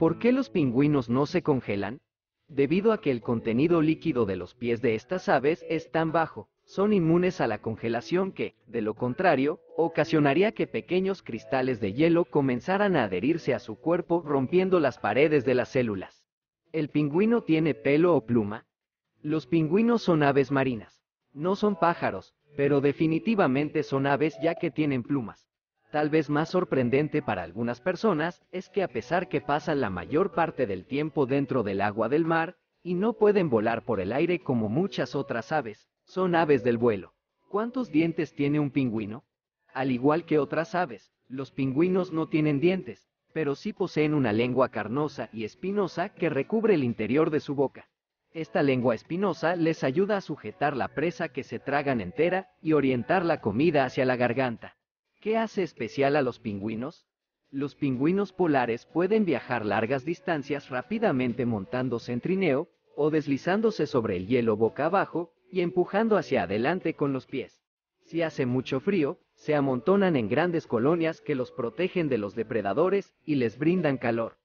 ¿Por qué los pingüinos no se congelan? Debido a que el contenido líquido de los pies de estas aves es tan bajo, son inmunes a la congelación que, de lo contrario, ocasionaría que pequeños cristales de hielo comenzaran a adherirse a su cuerpo rompiendo las paredes de las células. ¿El pingüino tiene pelo o pluma? Los pingüinos son aves marinas. No son pájaros, pero definitivamente son aves ya que tienen plumas. Tal vez más sorprendente para algunas personas es que a pesar que pasan la mayor parte del tiempo dentro del agua del mar, y no pueden volar por el aire como muchas otras aves, son aves del vuelo. ¿Cuántos dientes tiene un pingüino? Al igual que otras aves, los pingüinos no tienen dientes, pero sí poseen una lengua carnosa y espinosa que recubre el interior de su boca. Esta lengua espinosa les ayuda a sujetar la presa que se tragan entera y orientar la comida hacia la garganta. ¿Qué hace especial a los pingüinos? Los pingüinos polares pueden viajar largas distancias rápidamente montándose en trineo o deslizándose sobre el hielo boca abajo y empujando hacia adelante con los pies. Si hace mucho frío, se amontonan en grandes colonias que los protegen de los depredadores y les brindan calor.